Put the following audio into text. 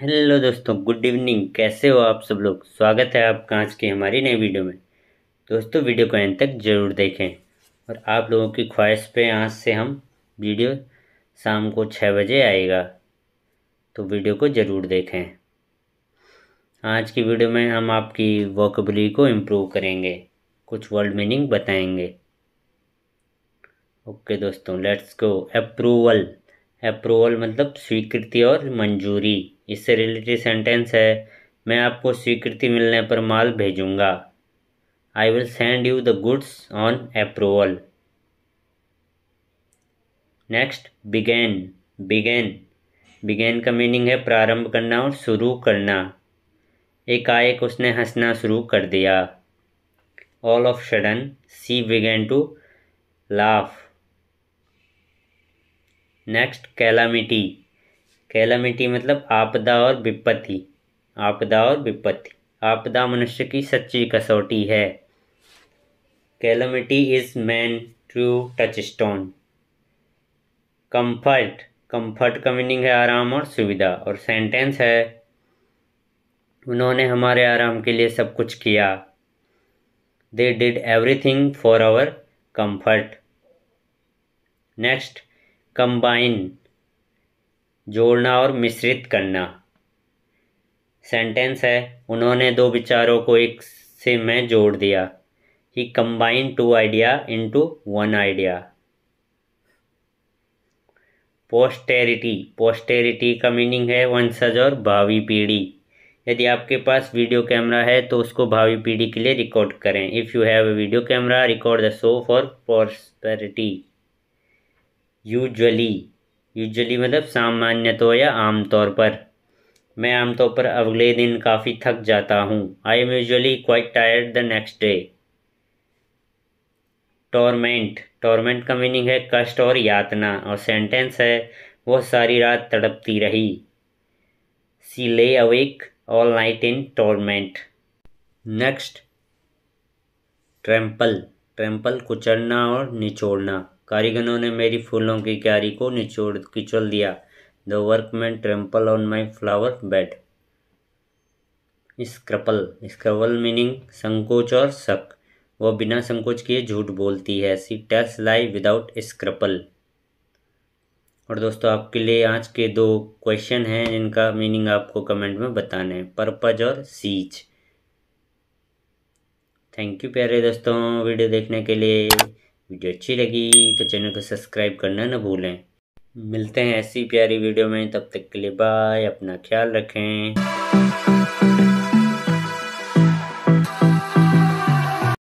hello दोस्तों good evening कैसे हो आप सब लोग स्वागत है आप कांच के हमारी नई वीडियो में दोस्तों वीडियो को अंत तक ज़रूर देखें और आप लोगों की ख्वाहिश पे आज से हम वीडियो शाम को छः बजे आएगा तो वीडियो को ज़रूर देखें आज की वीडियो में हम आपकी वॉकबली को इम्प्रूव करेंगे कुछ वर्ड मीनिंग बताएंगे ओके दोस्तों लेट्स गो अप्रूवल अप्रूवल मतलब स्वीकृति और मंजूरी इससे रिलेटेड सेंटेंस है मैं आपको स्वीकृति मिलने पर माल भेजूंगा I will send you the goods on approval next begin begin begin का मीनिंग है प्रारंभ करना और शुरू करना एकाएक उसने हंसना शुरू कर दिया all of sudden she begin to laugh next calamity calamity मतलब आपदा और विपत्ति आपदा और विपत्ति आपदा मनुष्य की सच्ची कसौटी है calamity is man true touchstone comfort comfort का मीनिंग है आराम और सुविधा और सेंटेंस है उन्होंने हमारे आराम के लिए सब कुछ किया they did everything for our comfort next combine जोड़ना और मिश्रित करना सेंटेंस है उन्होंने दो विचारों को एक से मैं जोड़ दिया he combine two idea into one idea posterity posterity का मीनिंग है वंशज और भावी पीढ़ी यदि आपके पास वीडियो कैमरा है तो उसको भावी पीढ़ी के लिए रिकॉर्ड करें if you have a video camera record the show for posterity usually usually मतलब सामान्य तो या आमतौर पर मैं आमतौर पर अगले दिन काफ़ी थक जाता हूँ I am usually quite tired the next day torment torment का मीनिंग है कष्ट और यातना और सेंटेंस है वह सारी रात तड़पती रही she lay awake all night in torment next trample trample कुचलना और निचोड़ना कारीगरों ने मेरी फूलों की क्यारी को निचोड़ किचल दिया the workman trample on my flower bed scruple scruple meaning संकोच और शक वह बिना संकोच किए झूठ बोलती है सी टेल्स लाई विदाउट स्क्रपल और दोस्तों आपके लिए आज के दो क्वेश्चन हैं जिनका मीनिंग आपको कमेंट में बताने हैं परपज और सीच थैंक यू प्यारे दोस्तों वीडियो देखने के लिए वीडियो अच्छी लगी तो चैनल को सब्सक्राइब करना ना भूलें मिलते हैं ऐसी प्यारी वीडियो में तब तक के लिए बाय अपना ख्याल रखें